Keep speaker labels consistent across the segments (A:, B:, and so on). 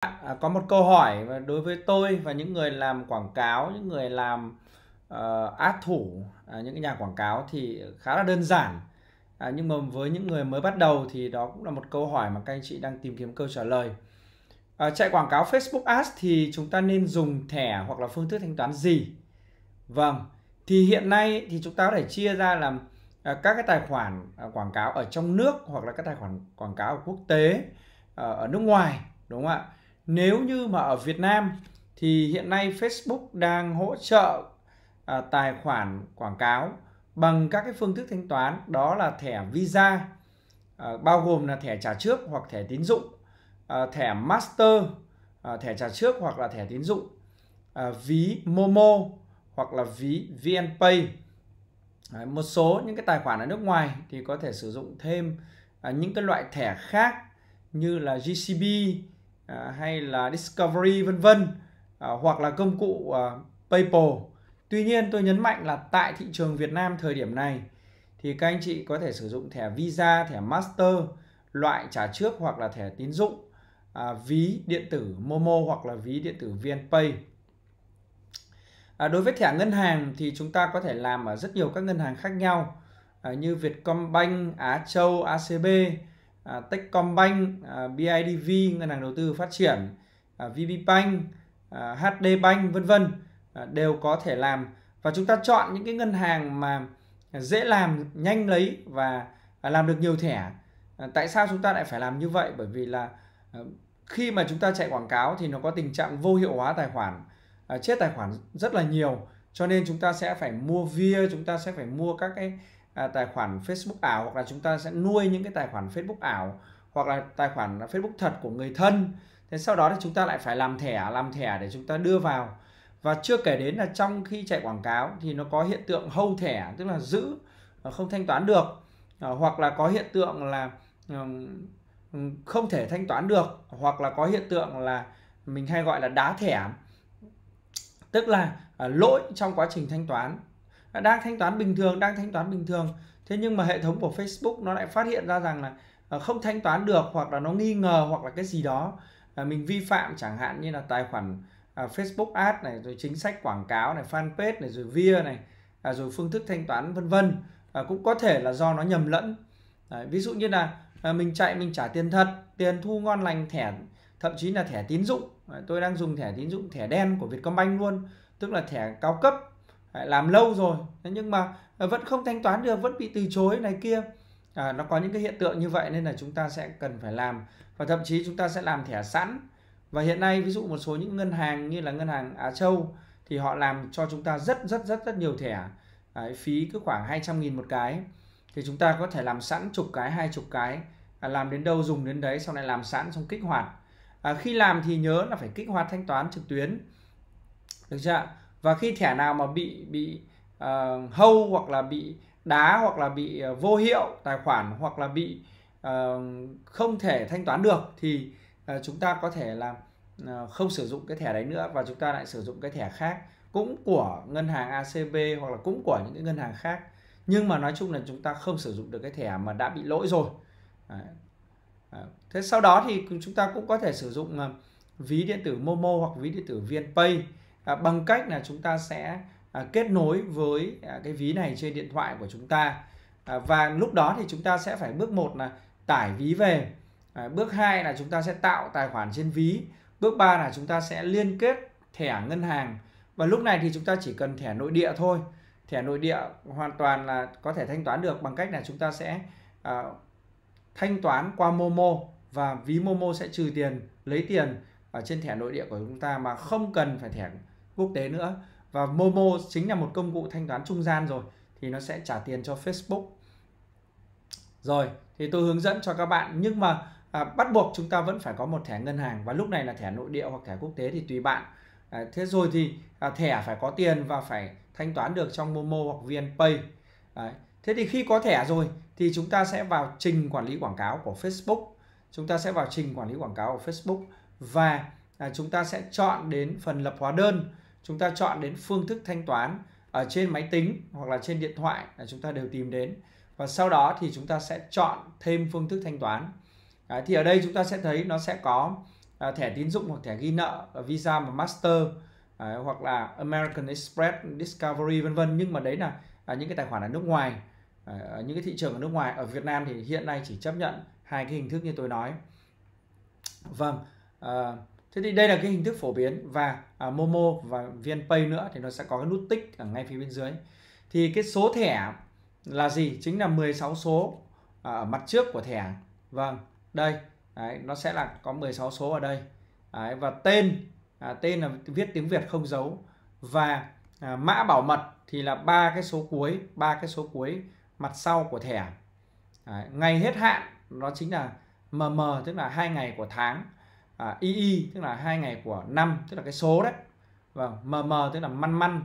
A: À, có một câu hỏi đối với tôi và những người làm quảng cáo, những người làm uh, ờ, át thủ, uh, những cái nhà quảng cáo thì khá là đơn giản. À, nhưng mà với những người mới bắt đầu thì đó cũng là một câu hỏi mà các anh chị đang tìm kiếm câu trả lời. À, chạy quảng cáo Facebook Ads thì chúng ta nên dùng thẻ hoặc là phương thức thanh toán gì? Vâng, thì hiện nay thì chúng ta có thể chia ra làm à, các cái tài khoản à, quảng cáo ở trong nước hoặc là các tài khoản quảng cáo ở quốc tế à, ở nước ngoài đúng không ạ? nếu như mà ở Việt Nam thì hiện nay Facebook đang hỗ trợ à, tài khoản quảng cáo bằng các cái phương thức thanh toán đó là thẻ Visa à, bao gồm là thẻ trả trước hoặc thẻ tín dụng, à, thẻ Master, à, thẻ trả trước hoặc là thẻ tín dụng, à, ví Momo hoặc là ví VNPay. Đấy, một số những cái tài khoản ở nước ngoài thì có thể sử dụng thêm à, những cái loại thẻ khác như là GCB, À, hay là Discovery vân vân à, hoặc là công cụ à, PayPal. Tuy nhiên tôi nhấn mạnh là tại thị trường Việt Nam thời điểm này thì các anh chị có thể sử dụng thẻ Visa, thẻ Master, loại trả trước hoặc là thẻ tín dụng, à, ví điện tử Momo hoặc là ví điện tử VNPay. À, đối với thẻ ngân hàng thì chúng ta có thể làm ở rất nhiều các ngân hàng khác nhau à, như Vietcombank, Á Châu, ACB, À, Techcombank, à, BIDV, Ngân hàng Đầu tư Phát triển, à, VPBank, à, HDBank vân vân à, đều có thể làm và chúng ta chọn những cái ngân hàng mà dễ làm, nhanh lấy và làm được nhiều thẻ. tại sao chúng ta lại phải làm như vậy? Bởi vì là khi mà chúng ta chạy quảng cáo thì nó có tình trạng vô hiệu hóa tài khoản, chết tài khoản rất là nhiều cho nên chúng ta sẽ phải mua via chúng ta sẽ phải mua các cái À, tài khoản Facebook ảo hoặc là chúng ta sẽ nuôi những cái tài khoản Facebook ảo hoặc là tài khoản Facebook thật của người thân thế sau đó thì chúng ta lại phải làm thẻ làm thẻ để chúng ta đưa vào và chưa kể đến là trong khi chạy quảng cáo thì nó có hiện tượng hâu thẻ tức là giữ à, không thanh toán được à, hoặc là có hiện tượng là không thể thanh toán được hoặc là có hiện tượng là mình hay gọi là đá thẻ tức là lỗi trong quá trình thanh toán đang thanh toán bình thường đang thanh toán bình thường thế nhưng mà hệ thống của Facebook nó lại phát hiện ra rằng là ờ, không thanh toán được hoặc là nó nghi ngờ hoặc là cái gì đó ờ, mình vi phạm chẳng hạn như là tài khoản ờ, Facebook Ads này rồi chính sách quảng cáo này fanpage này rồi via này à, rồi phương thức thanh toán vân vân cũng có thể là do nó nhầm lẫn Đấy, ví dụ như là mình chạy mình trả tiền thật tiền thu ngon lành thẻ thậm chí là thẻ tín dụng tôi đang dùng thẻ tín dụng thẻ đen của Vietcombank luôn tức là thẻ cao cấp làm lâu rồi nhưng mà ờ, vẫn không thanh toán được vẫn bị từ chối này kia à, nó có những cái hiện tượng như vậy nên là chúng ta sẽ cần phải làm và thậm chí chúng ta sẽ làm thẻ sẵn và hiện nay ví dụ một số những ngân hàng như là ngân hàng Á Châu thì họ làm cho chúng ta rất rất rất rất nhiều thẻ Đấy, phí cứ khoảng 200 nghìn một cái thì chúng ta có thể làm sẵn chục cái hai chục cái à, làm đến đâu dùng đến đấy sau này làm sẵn xong kích hoạt à, khi làm thì nhớ là phải kích hoạt thanh toán trực tuyến được chưa và khi thẻ nào mà bị bị uh, hâu hoặc là bị đá hoặc là bị uh, vô hiệu tài khoản hoặc là bị uh, không thể thanh toán được thì uh, chúng ta có thể là uh, không sử dụng cái thẻ đấy nữa và chúng ta lại sử dụng cái thẻ khác cũng của ngân hàng ACB hoặc là cũng của những cái ngân hàng khác nhưng mà nói chung là chúng ta không sử dụng được cái thẻ mà đã bị lỗi rồi đấy. thế sau đó thì chúng ta cũng có thể sử dụng ví điện tử Momo hoặc ví điện tử VNPay à, bằng cách là chúng ta sẽ à, kết nối với à, cái ví này trên điện thoại của chúng ta à, và lúc đó thì chúng ta sẽ phải bước một là tải ví về à, bước 2 là chúng ta sẽ tạo tài khoản trên ví bước 3 là chúng ta sẽ liên kết thẻ ngân hàng và lúc này thì chúng ta chỉ cần thẻ nội địa thôi thẻ nội địa hoàn toàn là có thể thanh toán được bằng cách là chúng ta sẽ à, thanh toán qua Momo và ví Momo sẽ trừ tiền lấy tiền ở trên thẻ nội địa của chúng ta mà không cần phải thẻ quốc tế nữa và Momo chính là một công cụ thanh toán trung gian rồi thì nó sẽ trả tiền cho Facebook rồi thì tôi hướng dẫn cho các bạn nhưng mà à, bắt buộc chúng ta vẫn phải có một thẻ ngân hàng và lúc này là thẻ nội địa hoặc thẻ quốc tế thì tùy bạn à, thế rồi thì à, thẻ phải có tiền và phải thanh toán được trong Momo hoặc VNPay Đấy. thế thì khi có thẻ rồi thì chúng ta sẽ vào trình quản lý quảng cáo của Facebook chúng ta sẽ vào trình quản lý quảng cáo của Facebook và à, chúng ta sẽ chọn đến phần lập hóa đơn chúng ta chọn đến phương thức thanh toán ở trên máy tính hoặc là trên điện thoại là chúng ta đều tìm đến và sau đó thì chúng ta sẽ chọn thêm phương thức thanh toán Đấy, thì ở đây chúng ta sẽ thấy nó sẽ có à, thẻ tín dụng hoặc thẻ ghi nợ à, Visa và Master à, hoặc là American Express, Discovery vân vân nhưng mà đấy là à, những cái tài khoản ở nước ngoài à, những cái thị trường ở nước ngoài ở Việt Nam thì hiện nay chỉ chấp nhận hai cái hình thức như tôi nói vâng à, Thế thì đây là cái hình thức phổ biến và à, Momo và VNPay nữa thì nó sẽ có cái nút tích ở ngay phía bên dưới. Thì cái số thẻ là gì? Chính là 16 số à, ở mặt trước của thẻ. Vâng, đây, đấy, nó sẽ là có 16 số ở đây. Đấy, và tên à, tên là viết tiếng Việt không dấu và à, mã bảo mật thì là ba cái số cuối, ba cái số cuối mặt sau của thẻ. Đấy, ngày hết hạn nó chính là MM tức là hai ngày của tháng à, II tức là hai ngày của năm tức là cái số đấy và vâng, MM tức là măn măn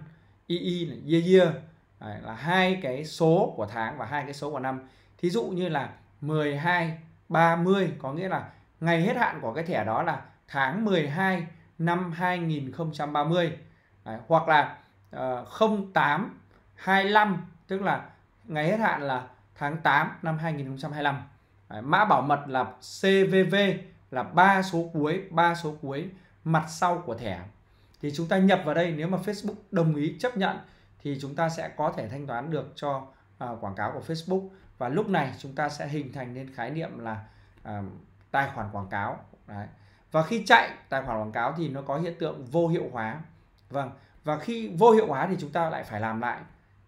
A: II là year year đấy, là hai cái số của tháng và hai cái số của năm thí dụ như là 12 30 có nghĩa là ngày hết hạn của cái thẻ đó là tháng 12 năm 2030 đấy, hoặc là uh, 08 25 tức là ngày hết hạn là tháng 8 năm 2025 đấy, mã bảo mật là CVV là ba số cuối ba số cuối mặt sau của thẻ thì chúng ta nhập vào đây nếu mà Facebook đồng ý chấp nhận thì chúng ta sẽ có thể thanh toán được cho uh, quảng cáo của Facebook và lúc này chúng ta sẽ hình thành nên khái niệm là uh, tài khoản quảng cáo Đấy. và khi chạy tài khoản quảng cáo thì nó có hiện tượng vô hiệu hóa vâng và khi vô hiệu hóa thì chúng ta lại phải làm lại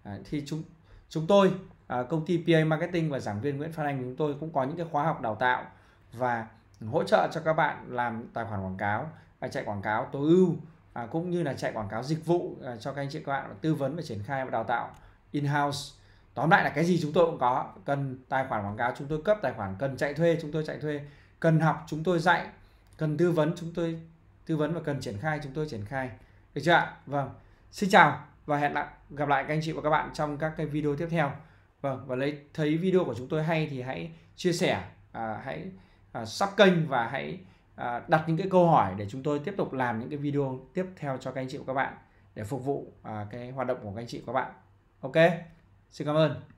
A: Đấy. thì chúng chúng tôi uh, công ty PA Marketing và giảng viên Nguyễn Phan Anh chúng tôi cũng có những cái khóa học đào tạo và hỗ trợ cho các bạn làm tài khoản quảng cáo và chạy quảng cáo tối ưu à, cũng như là chạy quảng cáo dịch vụ à, cho các anh chị các bạn tư vấn và triển khai và đào tạo in-house tóm lại là cái gì chúng tôi cũng có cần tài khoản quảng cáo chúng tôi cấp tài khoản cần chạy thuê chúng tôi chạy thuê cần học chúng tôi dạy cần tư vấn chúng tôi tư vấn và cần triển khai chúng tôi triển khai được chưa ạ vâng xin chào và hẹn lại gặp lại các anh chị và các bạn trong các cái video tiếp theo vâng và lấy thấy video của chúng tôi hay thì hãy chia sẻ à, hãy à, sub kênh và hãy à, đặt những cái câu hỏi để chúng tôi tiếp tục làm những cái video tiếp theo cho các anh chị và các bạn để phục vụ à, cái hoạt động của các anh chị và các bạn ok xin cảm ơn